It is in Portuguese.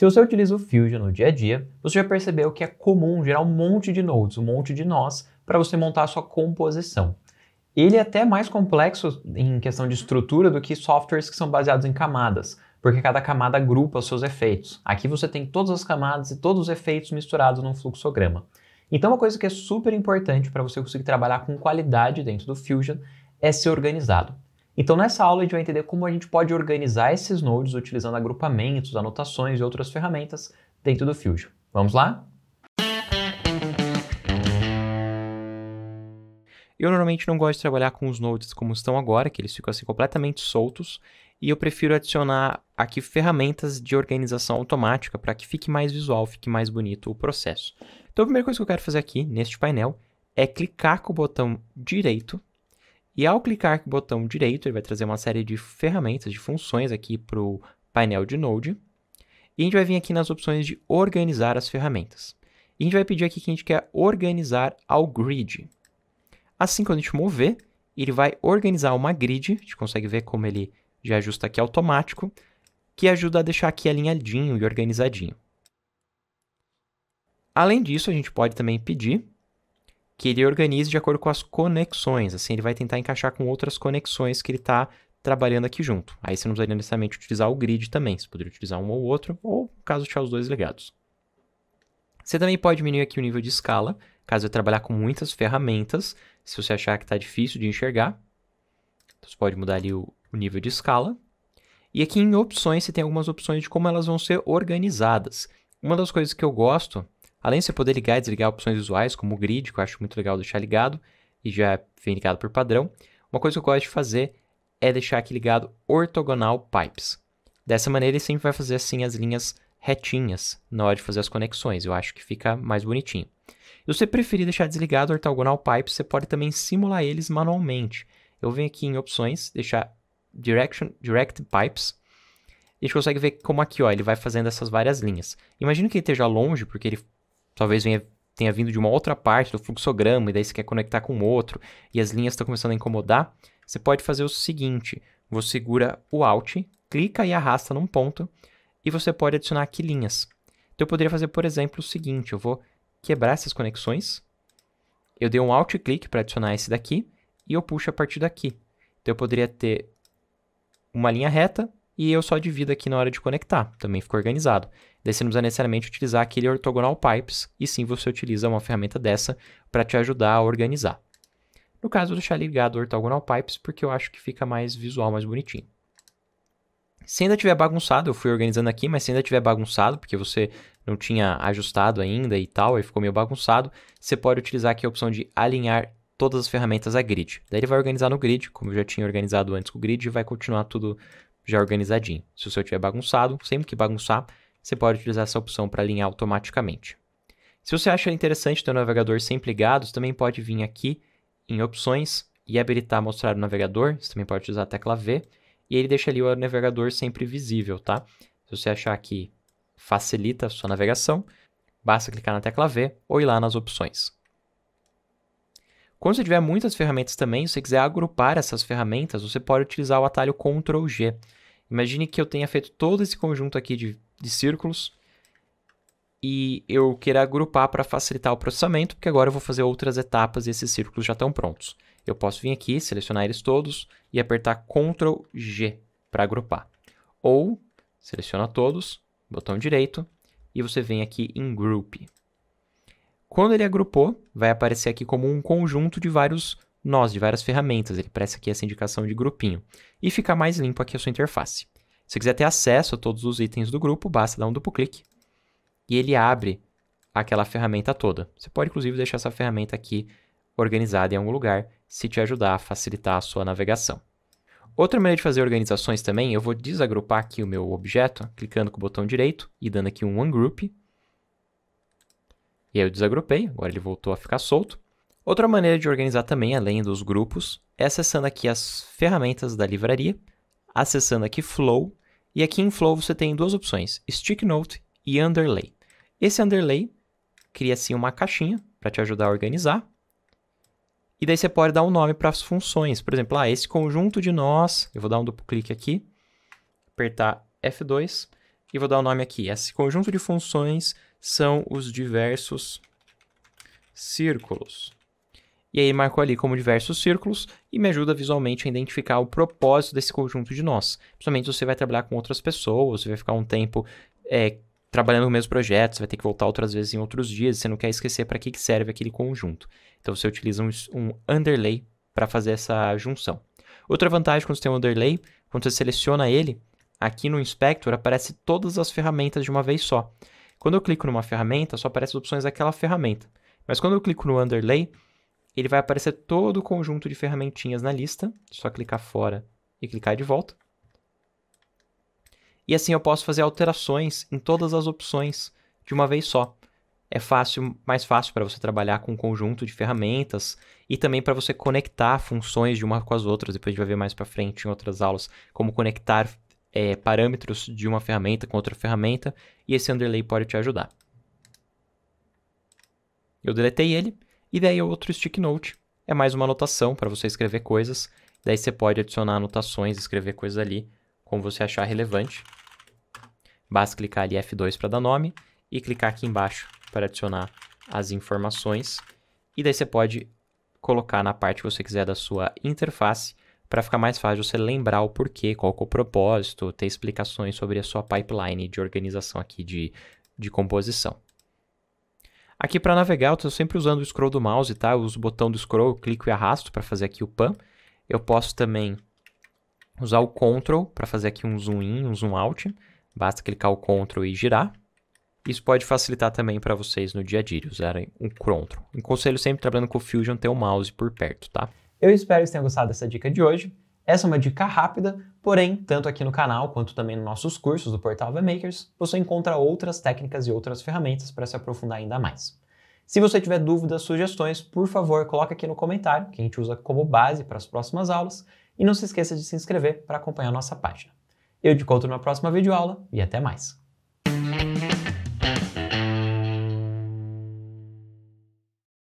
Se você utiliza o Fusion no dia a dia, você já percebeu que é comum gerar um monte de nodes, um monte de nós, para você montar a sua composição. Ele é até mais complexo em questão de estrutura do que softwares que são baseados em camadas, porque cada camada agrupa os seus efeitos. Aqui você tem todas as camadas e todos os efeitos misturados num fluxograma. Então, uma coisa que é super importante para você conseguir trabalhar com qualidade dentro do Fusion é ser organizado. Então, nessa aula, a gente vai entender como a gente pode organizar esses nodes utilizando agrupamentos, anotações e outras ferramentas dentro do Fusion. Vamos lá? Eu normalmente não gosto de trabalhar com os nodes como estão agora, que eles ficam assim completamente soltos, e eu prefiro adicionar aqui ferramentas de organização automática para que fique mais visual, fique mais bonito o processo. Então a primeira coisa que eu quero fazer aqui, neste painel, é clicar com o botão direito e ao clicar com o botão direito, ele vai trazer uma série de ferramentas, de funções aqui para o painel de Node. E a gente vai vir aqui nas opções de organizar as ferramentas. E a gente vai pedir aqui que a gente quer organizar ao grid. Assim, quando a gente mover, ele vai organizar uma grid, a gente consegue ver como ele já ajusta aqui automático, que ajuda a deixar aqui alinhadinho e organizadinho. Além disso, a gente pode também pedir que ele organize de acordo com as conexões. Assim, ele vai tentar encaixar com outras conexões que ele está trabalhando aqui junto. Aí você não precisaria necessariamente utilizar o grid também. Você poderia utilizar um ou outro, ou caso tiver os dois ligados. Você também pode diminuir aqui o nível de escala, caso eu trabalhar com muitas ferramentas, se você achar que está difícil de enxergar. Então, você pode mudar ali o, o nível de escala. E aqui em opções, você tem algumas opções de como elas vão ser organizadas. Uma das coisas que eu gosto Além de você poder ligar e desligar opções visuais, como o grid, que eu acho muito legal deixar ligado, e já vem ligado por padrão, uma coisa que eu gosto de fazer é deixar aqui ligado ortogonal pipes. Dessa maneira, ele sempre vai fazer assim as linhas retinhas na hora de fazer as conexões. Eu acho que fica mais bonitinho. Se você preferir deixar desligado ortogonal pipes, você pode também simular eles manualmente. Eu venho aqui em opções, deixar direction, direct pipes, e a gente consegue ver como aqui, ó, ele vai fazendo essas várias linhas. Imagino que ele esteja longe, porque ele talvez venha, tenha vindo de uma outra parte do fluxograma, e daí você quer conectar com outro, e as linhas estão começando a incomodar, você pode fazer o seguinte: você segura o Alt, clica e arrasta num ponto, e você pode adicionar aqui linhas. Então eu poderia fazer, por exemplo, o seguinte: eu vou quebrar essas conexões, eu dei um Alt clique para adicionar esse daqui, e eu puxo a partir daqui. Então eu poderia ter uma linha reta, e eu só divido aqui na hora de conectar, também fica organizado. Daí você não precisa necessariamente utilizar aquele ortogonal pipes, e sim você utiliza uma ferramenta dessa para te ajudar a organizar. No caso, eu vou deixar ligado o ortogonal pipes porque eu acho que fica mais visual, mais bonitinho. Se ainda tiver bagunçado, eu fui organizando aqui, mas se ainda tiver bagunçado, porque você não tinha ajustado ainda e tal, e ficou meio bagunçado, você pode utilizar aqui a opção de alinhar todas as ferramentas a grid. Daí ele vai organizar no grid, como eu já tinha organizado antes com o grid, e vai continuar tudo já organizadinho. Se o seu tiver bagunçado, sempre que bagunçar, você pode utilizar essa opção para alinhar automaticamente. Se você acha interessante ter o navegador sempre ligado, você também pode vir aqui em opções e habilitar mostrar o navegador, você também pode usar a tecla V, e ele deixa ali o navegador sempre visível, tá? Se você achar que facilita a sua navegação, basta clicar na tecla V ou ir lá nas opções. Quando você tiver muitas ferramentas também, se você quiser agrupar essas ferramentas, você pode utilizar o atalho Ctrl G. Imagine que eu tenha feito todo esse conjunto aqui de, de círculos e eu queira agrupar para facilitar o processamento, porque agora eu vou fazer outras etapas e esses círculos já estão prontos. Eu posso vir aqui, selecionar eles todos e apertar Ctrl G para agrupar. Ou seleciona todos, botão direito, e você vem aqui em Group. Quando ele agrupou, vai aparecer aqui como um conjunto de vários nós, de várias ferramentas. Ele presta aqui essa indicação de grupinho. E fica mais limpo aqui a sua interface. Se você quiser ter acesso a todos os itens do grupo, basta dar um duplo clique e ele abre aquela ferramenta toda. Você pode, inclusive, deixar essa ferramenta aqui organizada em algum lugar, se te ajudar a facilitar a sua navegação. Outra maneira de fazer organizações também, eu vou desagrupar aqui o meu objeto, clicando com o botão direito e dando aqui um Ungroup. E aí eu desagrupei. agora ele voltou a ficar solto. Outra maneira de organizar também, além dos grupos, é acessando aqui as ferramentas da livraria, acessando aqui Flow, e aqui em Flow você tem duas opções, Stick Note e Underlay. Esse Underlay cria assim uma caixinha para te ajudar a organizar, e daí você pode dar um nome para as funções. Por exemplo, ah, esse conjunto de nós, eu vou dar um duplo clique aqui, apertar F2 e vou dar o um nome aqui. Esse conjunto de funções são os diversos círculos. E aí marco ali como diversos círculos e me ajuda visualmente a identificar o propósito desse conjunto de nós. Principalmente se você vai trabalhar com outras pessoas, você vai ficar um tempo é, trabalhando no mesmo projeto, você vai ter que voltar outras vezes em outros dias, você não quer esquecer para que serve aquele conjunto. Então você utiliza um, um underlay para fazer essa junção. Outra vantagem quando você tem um underlay, quando você seleciona ele, aqui no Inspector aparece todas as ferramentas de uma vez só. Quando eu clico numa ferramenta, só aparecem as opções daquela ferramenta. Mas quando eu clico no underlay, ele vai aparecer todo o conjunto de ferramentinhas na lista. É só clicar fora e clicar de volta. E assim eu posso fazer alterações em todas as opções de uma vez só. É fácil, mais fácil para você trabalhar com um conjunto de ferramentas e também para você conectar funções de uma com as outras. Depois a gente vai ver mais para frente em outras aulas como conectar é, parâmetros de uma ferramenta com outra ferramenta e esse underlay pode te ajudar. Eu deletei ele e daí é outro stick note. É mais uma anotação para você escrever coisas. Daí você pode adicionar anotações, escrever coisas ali como você achar relevante. Basta clicar ali F2 para dar nome e clicar aqui embaixo para adicionar as informações. E daí você pode colocar na parte que você quiser da sua interface para ficar mais fácil você lembrar o porquê, qual é o propósito, ter explicações sobre a sua pipeline de organização aqui de, de composição. Aqui para navegar, eu estou sempre usando o scroll do mouse, tá? Eu uso o botão do scroll, clico e arrasto para fazer aqui o pan. Eu posso também usar o control para fazer aqui um zoom in, um zoom out. Basta clicar o control e girar. Isso pode facilitar também para vocês no dia a dia usarem o control. Aconselho sempre trabalhando com o Fusion ter o mouse por perto, tá? Eu espero que vocês tenham gostado dessa dica de hoje. Essa é uma dica rápida, porém, tanto aqui no canal quanto também nos nossos cursos do Portal VMakers, você encontra outras técnicas e outras ferramentas para se aprofundar ainda mais. Se você tiver dúvidas, sugestões, por favor, coloque aqui no comentário, que a gente usa como base para as próximas aulas, e não se esqueça de se inscrever para acompanhar nossa página. Eu te encontro na próxima videoaula e até mais!